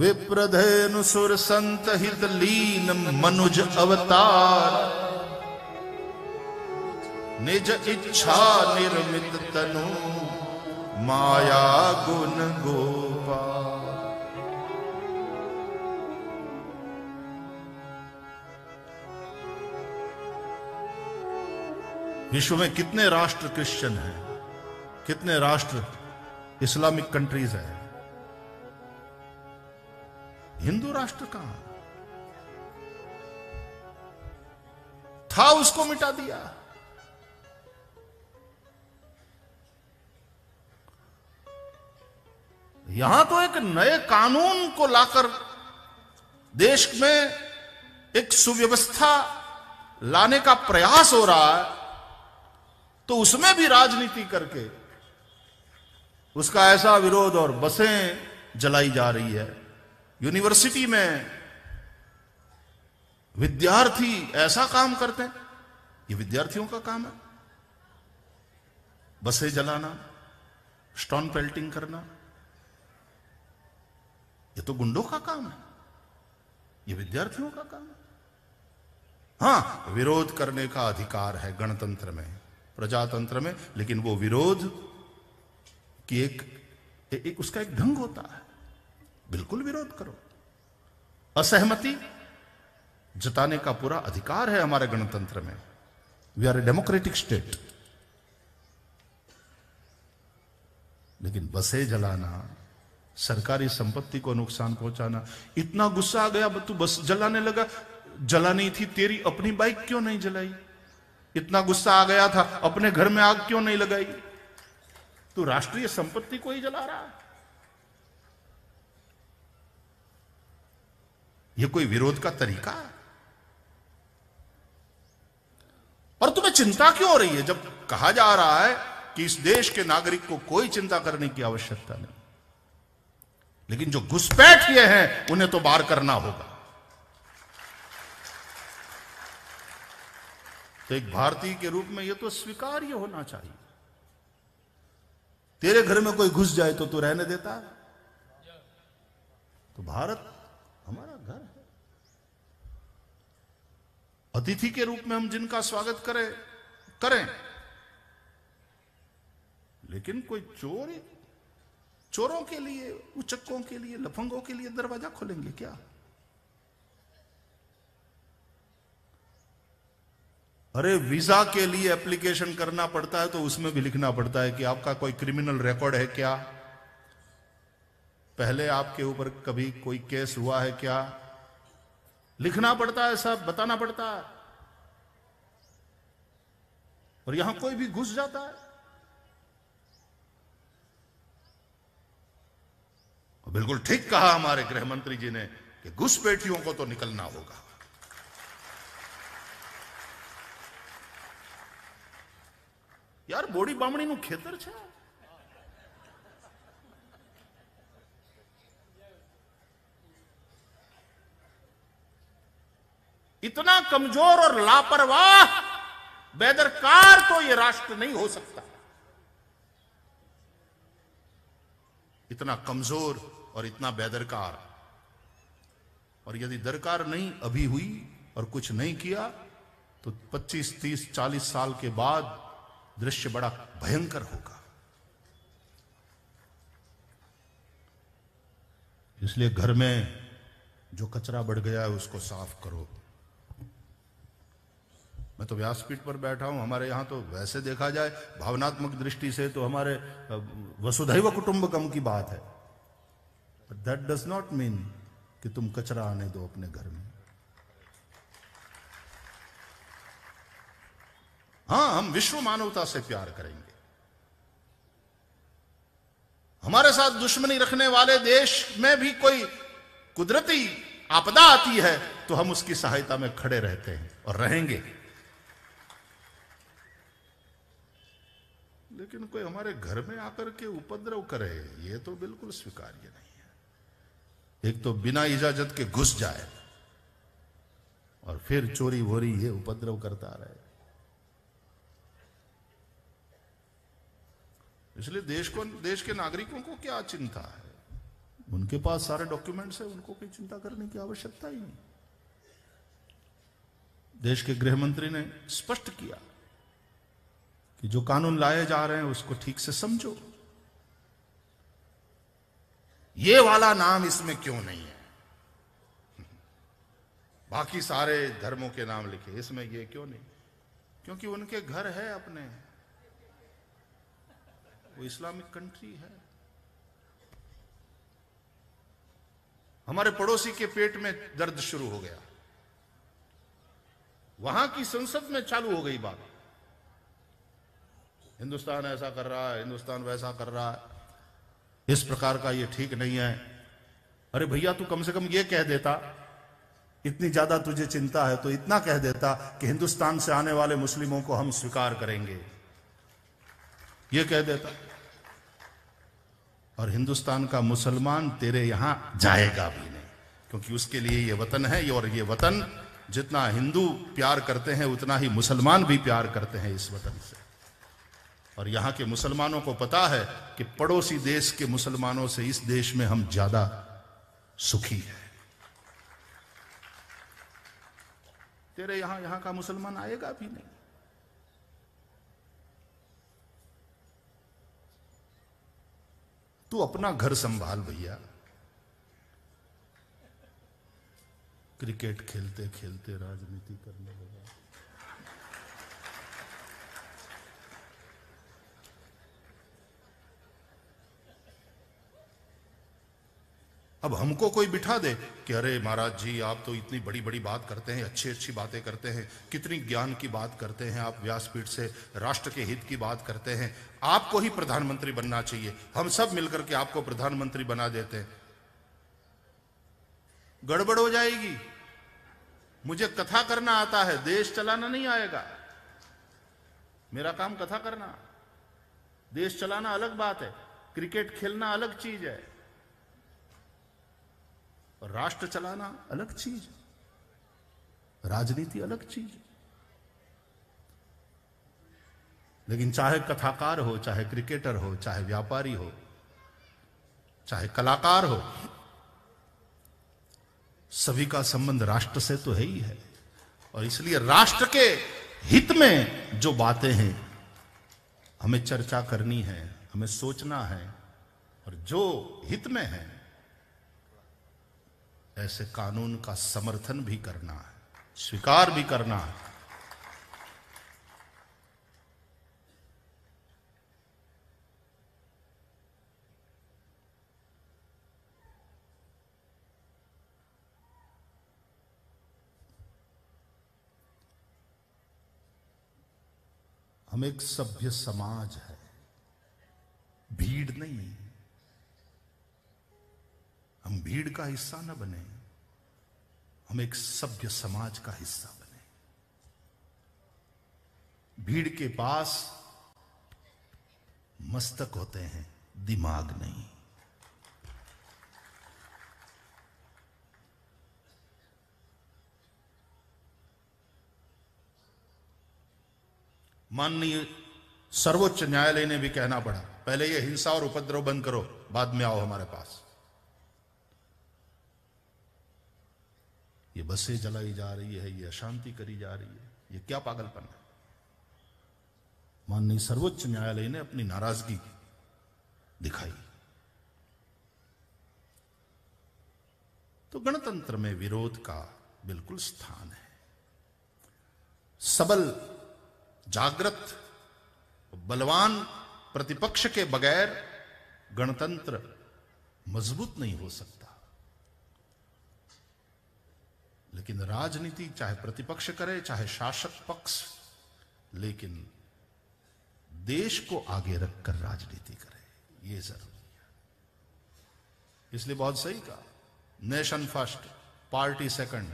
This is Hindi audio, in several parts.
विप्रधेनु सुर संत हित लीन मनुज अवतार निज इच्छा निर्मित तनु माया गुण गोपा विश्व में कितने राष्ट्र क्रिश्चियन हैं कितने राष्ट्र इस्लामिक कंट्रीज हैं हिंदू राष्ट्र कहां था उसको मिटा दिया यहां तो एक नए कानून को लाकर देश में एक सुव्यवस्था लाने का प्रयास हो रहा है तो उसमें भी राजनीति करके उसका ऐसा विरोध और बसें जलाई जा रही है यूनिवर्सिटी में विद्यार्थी ऐसा काम करते हैं ये विद्यार्थियों का काम है बसे जलाना स्टोन पेल्टिंग करना ये तो गुंडों का काम है ये विद्यार्थियों का काम है हां विरोध करने का अधिकार है गणतंत्र में प्रजातंत्र में लेकिन वो विरोध की एक, एक उसका एक ढंग होता है बिल्कुल विरोध करो असहमति जताने का पूरा अधिकार है हमारे गणतंत्र में we are a democratic state लेकिन बसे जलाना सरकारी संपत्ति को नुकसान पहुंचाना इतना गुस्सा आ गया तू बस जलाने लगा जलानी थी तेरी अपनी बाइक क्यों नहीं जलाई इतना गुस्सा आ गया था अपने घर में आग क्यों नहीं लगाई तू राष्ट्रीय संपत्ति को ही जला रहा है यह कोई विरोध का तरीका है और तुम्हें चिंता क्यों हो रही है जब कहा जा रहा है कि इस देश के नागरिक को कोई चिंता करने की आवश्यकता नहीं लेकिन जो घुसपैठ ये हैं उन्हें तो बार करना होगा तो एक भारतीय के रूप में यह तो स्वीकार्य होना चाहिए तेरे घर में कोई घुस जाए तो तू रहने देता है तो भारत हमारा घर है अतिथि के रूप में हम जिनका स्वागत करें करें लेकिन कोई चोर चोरों के लिए उचक्कों के लिए लफंगों के लिए दरवाजा खोलेंगे क्या अरे वीजा के लिए एप्लीकेशन करना पड़ता है तो उसमें भी लिखना पड़ता है कि आपका कोई क्रिमिनल रिकॉर्ड है क्या पहले आपके ऊपर कभी कोई केस हुआ है क्या लिखना पड़ता है सब बताना पड़ता है और यहां कोई भी घुस जाता है बिल्कुल ठीक कहा हमारे गृह मंत्री जी ने कि घुसपैठियों को तो निकलना होगा यार बोड़ी बामणी નું खेतर છે इतना कमजोर और लापरवाह बेदरकार तो यह राष्ट्र नहीं हो सकता इतना कमजोर और इतना बेदरकार और यदि दरकार नहीं अभी हुई और कुछ नहीं किया तो 25, 30, 40 साल के बाद दृश्य बड़ा भयंकर होगा इसलिए घर में जो कचरा बढ़ गया है उसको साफ करो मैं तो व्यासपीठ पर बैठा हूं हमारे यहां तो वैसे देखा जाए भावनात्मक दृष्टि से तो हमारे वसुधैव कुटुंबकम की बात है दैट डज नॉट मीन कि तुम कचरा आने दो अपने घर में हाँ हम विश्व मानवता से प्यार करेंगे हमारे साथ दुश्मनी रखने वाले देश में भी कोई कुदरती आपदा आती है तो हम उसकी सहायता में खड़े रहते हैं और रहेंगे लेकिन कोई हमारे घर में आकर के उपद्रव करे ये तो बिल्कुल स्वीकार्य नहीं है एक तो बिना इजाजत के घुस जाए और फिर चोरी वोरी ये उपद्रव करता रहे इसलिए देश को देश के नागरिकों को क्या चिंता है उनके पास सारे डॉक्यूमेंट्स हैं उनको कोई चिंता करने की आवश्यकता ही नहीं देश के गृह मंत्री ने स्पष्ट किया कि जो कानून लाए जा रहे हैं उसको ठीक से समझो ये वाला नाम इसमें क्यों नहीं है बाकी सारे धर्मों के नाम लिखे इसमें ये क्यों नहीं क्योंकि उनके घर है अपने वो इस्लामिक कंट्री है हमारे पड़ोसी के पेट में दर्द शुरू हो गया वहां की संसद में चालू हो गई बात हिंदुस्तान ऐसा कर रहा है हिंदुस्तान वैसा कर रहा है इस प्रकार का ये ठीक नहीं है अरे भैया तू कम से कम ये कह देता इतनी ज्यादा तुझे चिंता है तो इतना कह देता कि हिंदुस्तान से आने वाले मुस्लिमों को हम स्वीकार करेंगे ये कह देता और हिंदुस्तान का मुसलमान तेरे यहां जाएगा भी नहीं क्योंकि उसके लिए ये वतन है और ये वतन जितना हिंदू प्यार करते हैं उतना ही मुसलमान भी प्यार करते हैं इस वतन से और यहाँ के मुसलमानों को पता है कि पड़ोसी देश के मुसलमानों से इस देश में हम ज्यादा सुखी हैं तेरे यहां यहां का मुसलमान आएगा भी नहीं तू अपना घर संभाल भैया क्रिकेट खेलते खेलते राजनीति करने लगा अब हमको कोई बिठा दे कि अरे महाराज जी आप तो इतनी बड़ी बड़ी बात करते हैं अच्छी अच्छी बातें करते हैं कितनी ज्ञान की बात करते हैं आप व्यासपीठ से राष्ट्र के हित की बात करते हैं आपको ही प्रधानमंत्री बनना चाहिए हम सब मिलकर के आपको प्रधानमंत्री बना देते हैं गड़बड़ हो जाएगी मुझे कथा करना आता है देश चलाना नहीं आएगा मेरा काम कथा करना देश चलाना अलग बात है क्रिकेट खेलना अलग चीज है राष्ट्र चलाना अलग चीज राजनीति अलग चीज लेकिन चाहे कथाकार हो चाहे क्रिकेटर हो चाहे व्यापारी हो चाहे कलाकार हो सभी का संबंध राष्ट्र से तो है ही है और इसलिए राष्ट्र के हित में जो बातें हैं हमें चर्चा करनी है हमें सोचना है और जो हित में है ऐसे कानून का समर्थन भी करना है स्वीकार भी करना है हम एक सभ्य समाज है भीड़ नहीं हम भीड़ का हिस्सा न बने हम एक सभ्य समाज का हिस्सा बने भीड़ के पास मस्तक होते हैं दिमाग नहीं माननीय सर्वोच्च न्यायालय ने भी कहना पड़ा पहले ये हिंसा और उपद्रव बंद करो बाद में आओ हमारे पास ये बसें जलाई जा रही है ये अशांति करी जा रही है ये क्या पागलपन है माननीय सर्वोच्च न्यायालय ने अपनी नाराजगी दिखाई तो गणतंत्र में विरोध का बिल्कुल स्थान है सबल जागृत बलवान प्रतिपक्ष के बगैर गणतंत्र मजबूत नहीं हो सकता लेकिन राजनीति चाहे प्रतिपक्ष करे चाहे शासक पक्ष लेकिन देश को आगे रखकर राजनीति करे ये जरूरी है इसलिए बहुत सही कहा नेशन फर्स्ट पार्टी सेकंड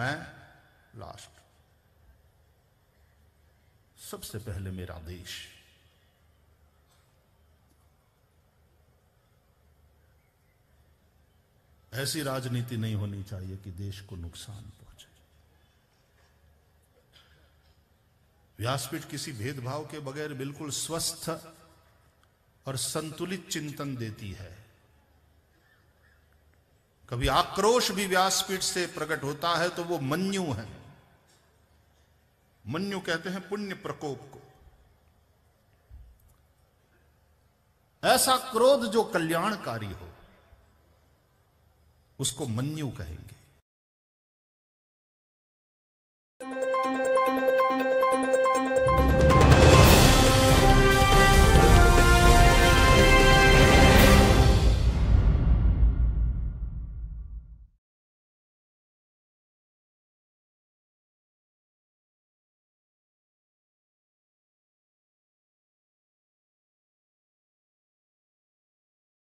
मैं लास्ट सबसे पहले मेरा देश ऐसी राजनीति नहीं होनी चाहिए कि देश को नुकसान पहुंचे व्यासपीठ किसी भेदभाव के बगैर बिल्कुल स्वस्थ और संतुलित चिंतन देती है कभी आक्रोश भी व्यासपीठ से प्रकट होता है तो वो मन्यु है मन्यु कहते हैं पुण्य प्रकोप को ऐसा क्रोध जो कल्याणकारी हो उसको मन्यु कहेंगे